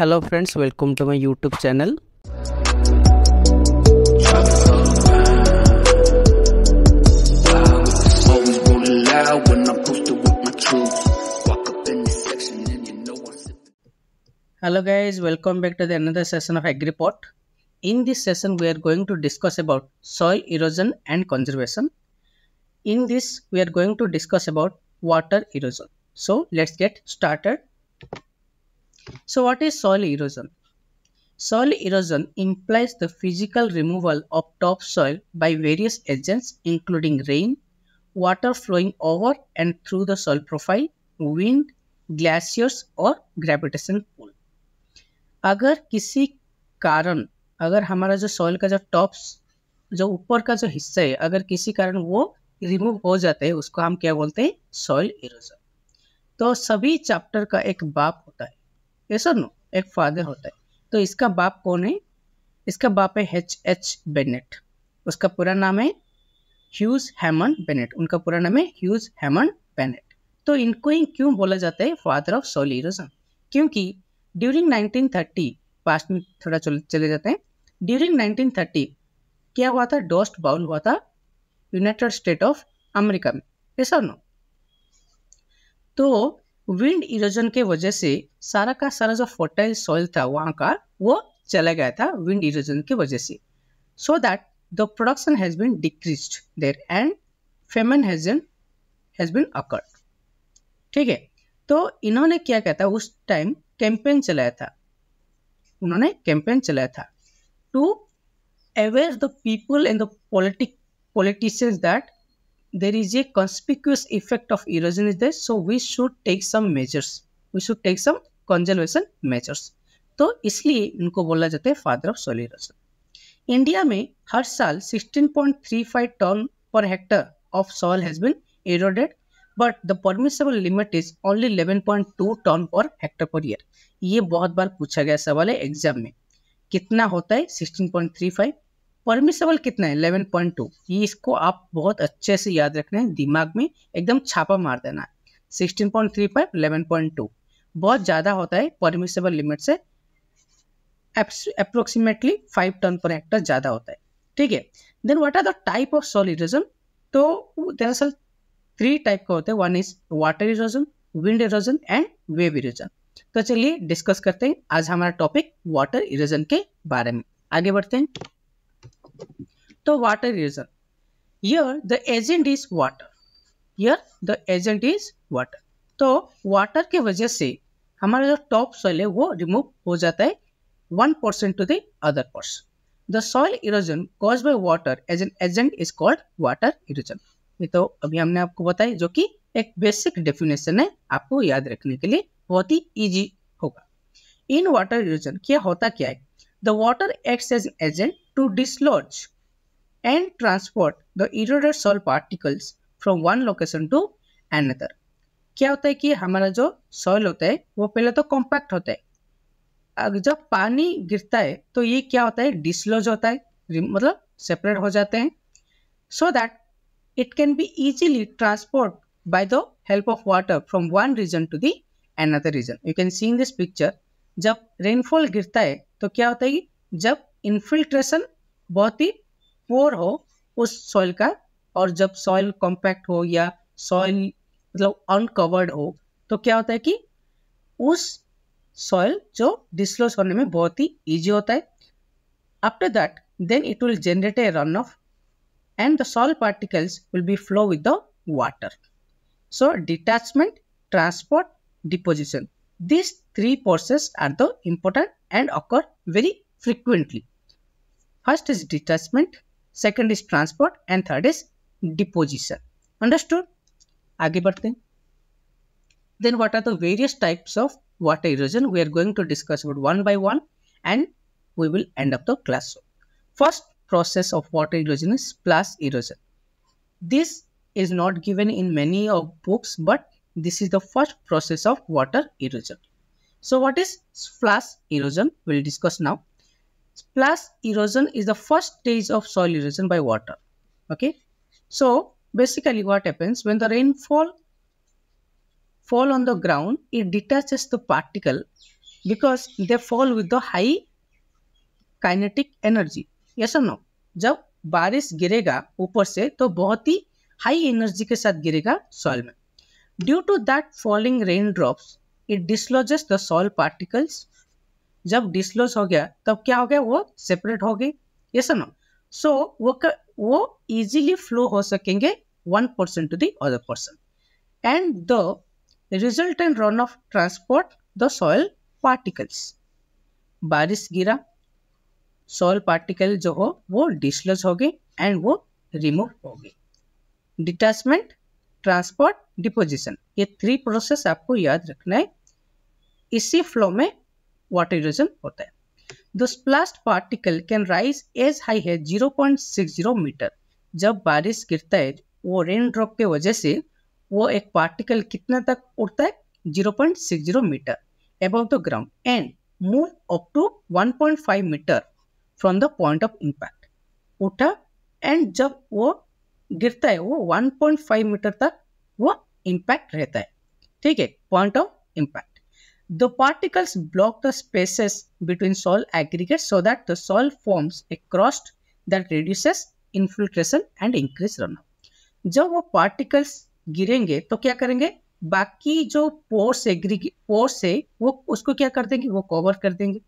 hello friends welcome to my youtube channel hello guys welcome back to the another session of agripod in this session we are going to discuss about soil erosion and conservation in this we are going to discuss about water erosion so let's get started So what is soil erosion? Soil erosion implies the physical removal of topsoil by various agents including rain, water flowing over and through the soil profile, wind, glaciers or gravitation pull. अगर किसी कारण अगर हमारा जो soil का जो top जो ऊपर का जो हिस्सा है अगर किसी कारण वो रिमूव हो जाते हैं उसको हम क्या बोलते हैं सॉइल इरोजन तो सभी चैप्टर का एक बाप यस और नो एक फादर होता है तो इसका बाप कौन है इसका बाप है एच एच बेनेट उसका पूरा नाम है ह्यूज हैमन बेनेट उनका पूरा नाम है ह्यूज हैमन बेनेट तो इनको ही क्यों बोला जाता है फादर ऑफ सोलिरिज्म क्योंकि ड्यूरिंग 1930 पास्ट में थोड़ा चल, चले जाते हैं ड्यूरिंग 1930 क्या हुआ था डोस्ट बाउल हुआ था यूनाइटेड स्टेट ऑफ अमेरिका में ऐसा नो तो विंड इरोजन के वजह से सारा का सारा जो फर्टाइल सॉइल था वहाँ का वो चला गया था विंड इरोजन की वजह से so that the production has been decrease there and famine has has been occurred ठीक है तो इन्होंने क्या कहता उस टाइम कैंपेन चलाया था उन्होंने कैंपेन चलाया था to aware the people and the politic politicians that there is a conspicuous effect of erosion is there so we should take some measures we should take some conservation measures तो इसलिए इनको बोला जाता है father of soil erosion India में हर साल 16.35 ton per hectare of soil has been eroded but the permissible limit is only 11.2 ton per hectare per year ये बहुत बार पूछा गया सवाल है एग्जाम में कितना होता है 16.35 परमिशबल कितना है इलेवन पॉइंट टू ये इसको आप बहुत अच्छे से याद रखना है दिमाग में एकदम छापा मार देना है sixteen point three five eleven point two बहुत ज़्यादा होता है परमिशबल लिमिट से approximately five ton per hectare ज़्यादा होता है ठीक है then what are the type of soil तो दरअसल थ्री टाइप का होता है one is water erosion wind erosion and wave erosion तो चलिए डिस्कस करते हैं आज हमारा टॉपिक वाटर इरोजन के बारे में आगे बढ़ते हैं Uh, तो water reason. Here the agent is water here the agent is water तो वाटर के वजह से हमारा जो टॉप सॉइल है वो रिमूव हो जाता है one percent to the other person the soil erosion cause by water as an agent is called water erosion ये तो अभी हमने आपको बताया जो कि एक बेसिक डेफिनेशन है आपको याद रखने के लिए बहुत ही ईजी होगा इन वाटर इरोजन क्या होता क्या है The water acts as agent to dislodge and transport the eroded salt particles from one location to another. क्या होता है कि हमारा जो सॉइल होता है वो पहले तो कॉम्पैक्ट होता है जब पानी गिरता है तो ये क्या होता है डिसलोज होता है मतलब सेपरेट हो जाते हैं so that it can be easily transport by the help of water from one region to the another region. You can see in this picture जब रेनफॉल गिरता है तो क्या होता है जब इन्फिल्ट्रेशन बहुत ही पोअर हो उस सॉइल का और जब सॉइल कॉम्पैक्ट हो या सॉइल मतलब अनकवर्ड हो तो क्या होता है कि उस सॉइल जो डिस्लोज होने में बहुत ही ईजी होता है after that then it will generate a run off and the soil particles will be flow with the water so detachment transport deposition These three processes are the important and occur very frequently. First is detachment, second is transport and third is deposition. Understood? Aage Then what are the various types of water erosion? We are going to discuss about one by one and we will end up the class. First process of water erosion is plus erosion. This is not given in many of books but This is the first process of water erosion. So what is splash erosion? We'll discuss now. Splash erosion is the first stage of soil erosion by water. Okay. So basically what happens when the rainfall fall on the ground, it detaches the particle because they fall with the high kinetic energy yes or no जब बारिश गिरेगा ऊपर से तो बहुत ही high energy के साथ गिरेगा सॉइल में to that falling rain raindrops, it dislodges the salt particles जब डिसलोज हो गया तब क्या हो गया वो सेपरेट हो गई ये सर सो वो वो इजीली फ्लो हो सकेंगे one person to the other person and the result and run off transport the soil particles बारिश गिरा सॉयल पार्टिकल जो हो वो डिसलोज हो गए एंड वो रिमूव हो गई डिटैचमेंट ट्रांसपोर्ट डिपोजिशन ये थ्री प्रोसेस आपको याद रखना है इसी फ्लो में वाटर इरोजन होता है this splashed particle can rise as high है 0.60 मीटर जब बारिश गिरता है वो रेन ड्रॉप के वजह से वो एक पार्टिकल कितना तक उड़ता है 0.60 metre above the ground and move up to 1.5 metre from the point of impact. उठा एंड जब वो गिरता है वो 1.5 मीटर तक वो इम्पैक्ट रहता है ठीक है point of impact the particles block the spaces between soil aggregate so that the soil forms a crust that reduces infiltration and increase run जब वो पार्टिकल्स गिरेंगे तो क्या करेंगे बाकी जो पोर्स एग्री पोर्स है वो उसको क्या कर देंगे वो कवर कर देंगे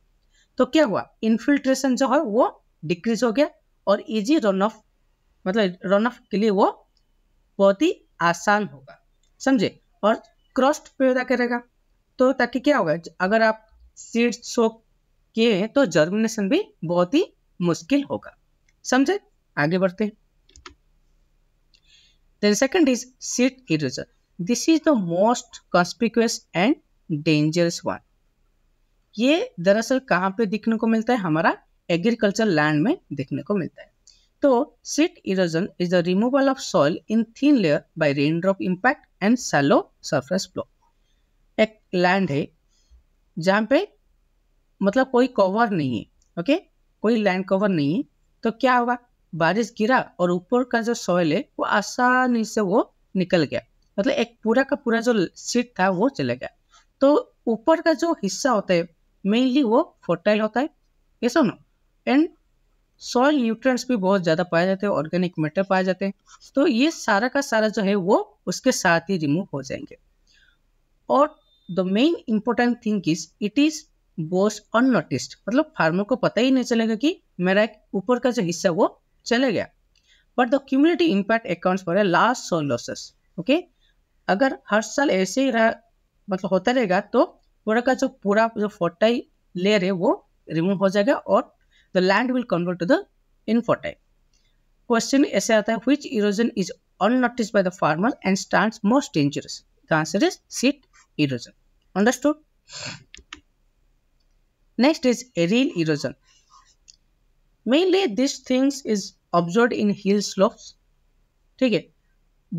तो क्या हुआ इन्फिल्ट्रेशन जो है वो डिक्रीज हो गया और इजी रन ऑफ मतलब रन ऑफ के लिए वो बहुत ही आसान होगा समझे और क्रॉस्ट पैदा करेगा तो ताकि क्या होगा अगर आप सीड शो किए हैं तो जर्मिनेशन भी बहुत ही मुश्किल होगा समझे आगे बढ़ते हैं then second is sheet erosion this is the most conspicuous and dangerous one ये दरअसल कहाँ पे देखने को मिलता है हमारा एग्रीकल्चर लैंड में देखने को मिलता है तो sheet erosion is the removal of soil in thin layer by raindrop impact and shallow surface flow एक लैंड है जहाँ पे मतलब कोई कवर नहीं है ओके कोई लैंड कवर नहीं है तो क्या हुआ बारिश गिरा और ऊपर का जो सॉइल है वो आसानी से वो निकल गया मतलब एक पूरा का पूरा जो सीट था वो चले गया तो ऊपर का जो हिस्सा होता है मेनली वो फर्टाइल होता है ये ना एंड सॉयल न्यूट्रंट्स भी बहुत ज़्यादा पाए जाते हैं ऑर्गेनिक मेटर पाए जाते हैं तो ये सारा का सारा जो है वो उसके साथ ही रिमूव हो जाएंगे और the main important thing is it is goes unnoticed मतलब फार्मर को पता ही नहीं चलेगा कि मेरा एक ऊपर का जो हिस्सा वो चले गया but the cumulative impact accounts for a last soil losses okay अगर हर साल ऐसे ही रहा मतलब होता रहेगा तो पूरा का जो पूरा जो फोटाई लेयर है वो रिमूव हो जाएगा और the land will convert to the infertile. Question ऐसे आता है which erosion is unnoticed by the farmer and stands most dangerous? The answer is seed erosion. Understood? Next is aerial erosion. Mainly these things is observed in hill slopes. ठीक है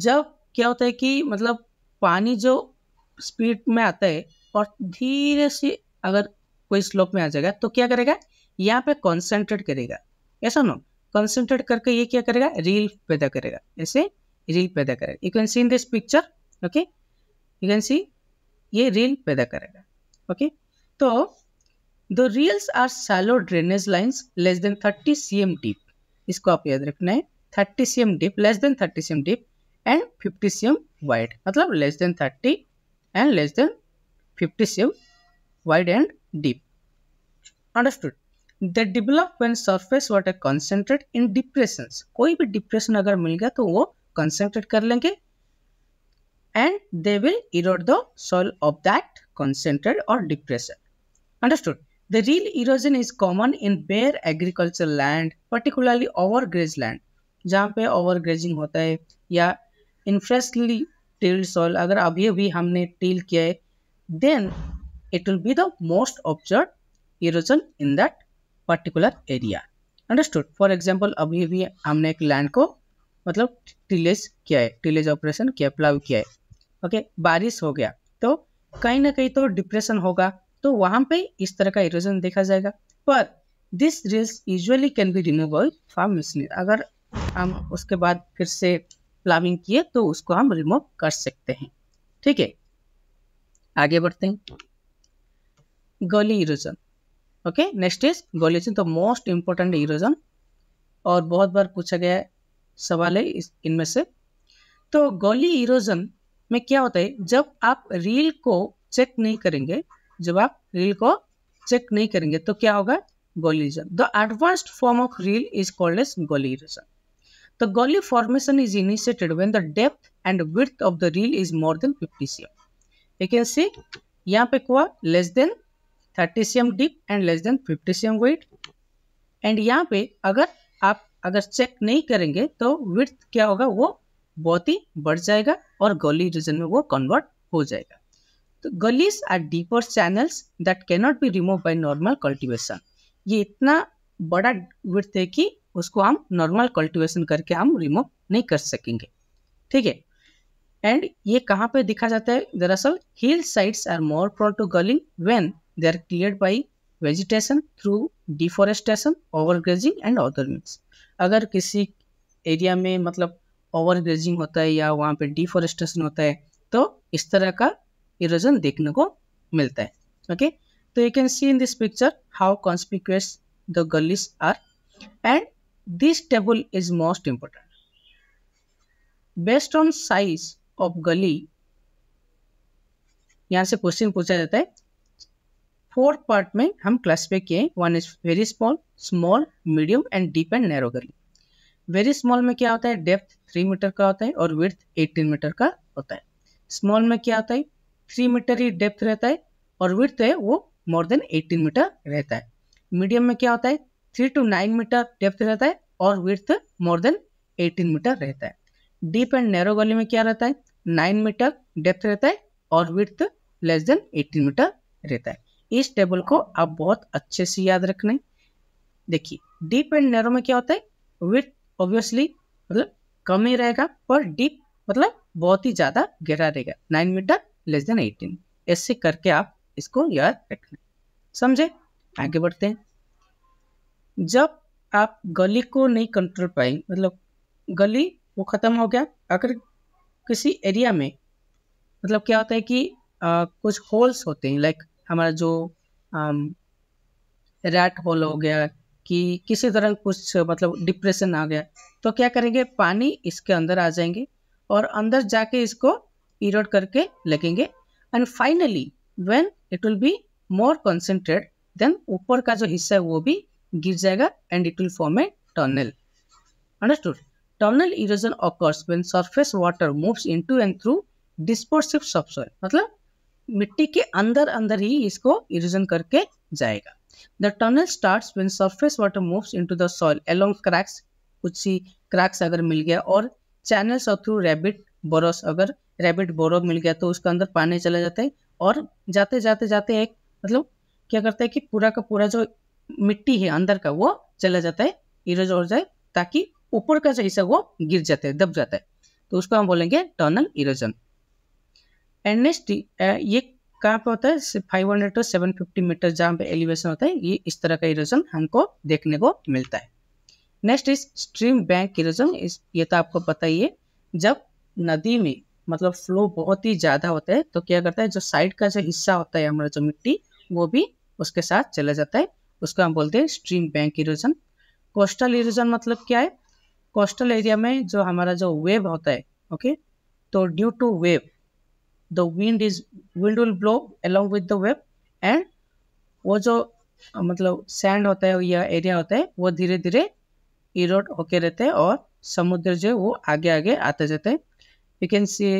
जब क्या होता है कि मतलब पानी जो स्पीड में आता है और धीरे से अगर कोई स्लोप में आ जाएगा तो क्या करेगा यहाँ पे कॉन्सेंट्रेट करेगा ऐसा नो कॉन्सेंट्रेट करके ये क्या करेगा रील पैदा करेगा ऐसे रील पैदा करेगा you can see in this picture okay you can see ये रील पैदा करेगा ओके तो the rills are shallow drainage lines less than thirty C M deep इसको आप याद रखना है thirty C M deep less than thirty C M deep and fifty C M wide मतलब less than thirty and less than fifty C M wide and deep understood they develop when surface water concentrate in depression कोई भी depression अगर मिल गया तो वो concentrate कर लेंगे and they will erode the soil of that concentrate और depression understood the rill erosion is common in bare agriculture land particularly over graze land जहाँ पे ओवर ग्रेजिंग होता है या इनफ्रेसली टील्ड सॉइल अगर अभी अभी हमने टील किया है then it will be the most observe erosion in that particular area understood for example अभी भी हमने एक लैंड को मतलब टिलेज किया है टिलेज ऑपरेशन किया प्लाव किया है ओके okay, बारिश हो गया तो कहीं ना कहीं तो डिप्रेशन होगा तो वहाँ पे इस तरह का इरोजन देखा जाएगा पर this rills usually can be removal for machinery अगर हम उसके बाद फिर से प्लाविंग किए तो उसको हम रिमूव कर सकते हैं ठीक है आगे बढ़ते हैं gully erosion okay next is गोलियोसिन तो मोस्ट इंपॉर्टेंट इरोजन और बहुत बार पूछा गया सवाल है इस इनमें से तो गोली इरोजन में क्या होता है जब आप रील को चेक नहीं करेंगे जब आप रील को चेक नहीं करेंगे तो क्या होगा gully erosion the advanced form of rill is called as gully erosion gully formation is is initiated the depth and and of the rill is more than than 50 cm. You can see यहाँ पे हुआ less than thirty C M deep and less than fifty C M wide and यहाँ पे अगर आप अगर check नहीं करेंगे तो विथ क्या होगा वो बहुत ही बढ़ जाएगा और गली रीजन में वो कन्वर्ट हो जाएगा तो gullies are deeper channels that cannot be remove by normal cultivation ये इतना बड़ा विर्थ है कि उसको हम नॉर्मल कल्टिवेशन करके हम रिमूव नहीं कर सकेंगे ठीक है एंड ये कहाँ पे दिखा जाता है दरअसल hill sides are more prone to gulling when They are cleared by vegetation through deforestation overgrazing and other means अगर किसी एरिया में मतलब ओवरग्रेजिंग होता है या वहाँ पे डिफॉरेस्टेशन होता है तो इस तरह का इरोजन देखने को मिलता है ओके तो you can see in this picture how conspicuous the gullies are and this table is most important based on size of gully यहाँ से क्वेश्चन पूछा जाता है फोर्थ पार्ट में हम पे किए one is very small small medium and deep and narrow gully very small में क्या होता है डेप्थ थ्री मीटर का होता है और विर्थ एटीन मीटर का होता है स्मॉल में क्या होता है थ्री मीटर ही डेप्थ रहता है और विर्थ है वो मोर देन एटीन मीटर रहता है मीडियम में क्या होता है three two nine metre depth रहता है और width more than eighteen metre रहता है डीप एंड नैरो गली में क्या रहता है नाइन मीटर डेप्थ रहता है और width less than eighteen metre रहता है इस टेबल को आप बहुत अच्छे से याद रखना देखिए डीप एंड नैरो में क्या होता है विथ ऑब्वियसली मतलब कम ही रहेगा पर डीप मतलब बहुत ही ज़्यादा गहरा रहेगा nine metre less than eighteen ऐसे करके आप इसको याद रखना समझे आगे बढ़ते हैं जब आप गली को नहीं कंट्रोल पाएंगे मतलब गली वो ख़त्म हो गया अगर किसी एरिया में मतलब क्या होता है कि आ, कुछ होल्स होते हैं लाइक हमारा जो रैट होल हो गया कि किसी तरह कुछ मतलब डिप्रेशन आ गया तो क्या करेंगे पानी इसके अंदर आ जाएंगे और अंदर जाके इसको इरोड करके लगेंगे and finally when it will be more concentrate then ऊपर का जो हिस्सा है वो भी गिर जाएगा and it will form a tunnel understood tunnel erosion occurs when surface water moves into and through dispersive subsoil मतलब मिट्टी के अंदर अंदर ही इसको इरोजन करके जाएगा the tunnel start when surface water move in to the soil along cracks कुछ सी क्रैक्स अगर मिल गया और चैनल्स और थ्रू रैबिट बोरोस अगर रैबिट बोरो मिल गया तो उसके अंदर पानी चला जाता है और जाते जाते जाते एक मतलब क्या करता है कि पूरा का पूरा जो मिट्टी है अंदर का वो चला जाता है इरोज हो जाए ताकि ऊपर का जो हिस्सा वो गिर जाता है दब जाता है तो उसको हम बोलेंगे टनल इरोजन एन एच ये कहाँ पे होता है five hundred to seven fifty metre जहाँ पे एलिवेशन होता है ये इस तरह का इरोजन हमको देखने को मिलता है next is stream bank erosion इस ये तो आपको पता ही है जब नदी में मतलब फ्लो बहुत ही ज़्यादा होता है तो क्या करता है जो साइड का जो हिस्सा होता है हमारा जो मिट्टी वो भी उसके साथ चला जाता है उसको हम बोलते हैं stream bank erosion coastal erosion मतलब क्या है कोस्टल एरिया में जो हमारा जो वेव होता है ओके तो due to wave the wind is wind will blow along with the wave and वो जो मतलब सैंड होता है या एरिया होता है वो धीरे धीरे इरोड होके रहते हैं और समुद्र जो है वो आगे आगे आते जाते हैं यू कैन सी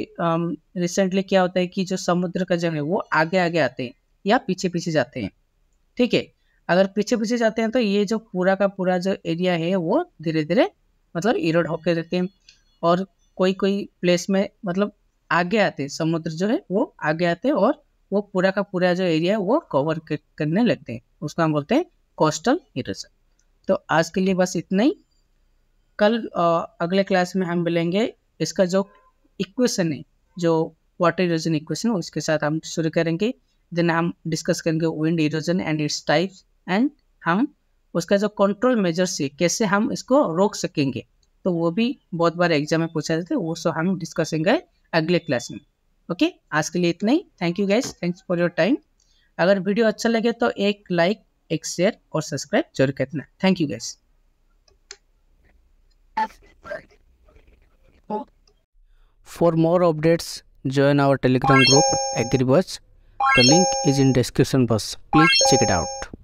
रिसेंटली क्या होता है कि जो समुद्र का जल है वो आगे आगे आते हैं या पीछे पीछे जाते हैं ठीक है अगर पीछे पीछे जाते हैं तो ये जो पूरा का पूरा जो एरिया है वो धीरे धीरे मतलब इरोड होके रहते हैं और कोई कोई प्लेस में मतलब आगे आते समुद्र जो है वो आगे आते और वो पूरा का पूरा जो एरिया है वो कवर करने लगते हैं उसको हम बोलते हैं कोस्टल इरोजन तो आज के लिए बस इतना ही कल अगले क्लास में हम मिलेंगे इसका जो इक्वेशन है जो वाटर इरोजन इक्वेशन है उसके साथ हम शुरू करेंगे देन हम डिस्कस करेंगे wind erosion and its type and हम उसका जो कंट्रोल मेजर्स है कैसे हम इसको रोक सकेंगे तो वो भी बहुत बार एग्जाम में पूछा जाता है वो सो हम डिस्कसेंगे अगले क्लास में ओके आज के लिए इतना ही thank you guys thanks for your time अगर वीडियो अच्छा लगे तो एक लाइक एक शेयर और सब्सक्राइब जरूर करना thank you guys for more updates join our Telegram group एग्री बस the link is in description box please check it out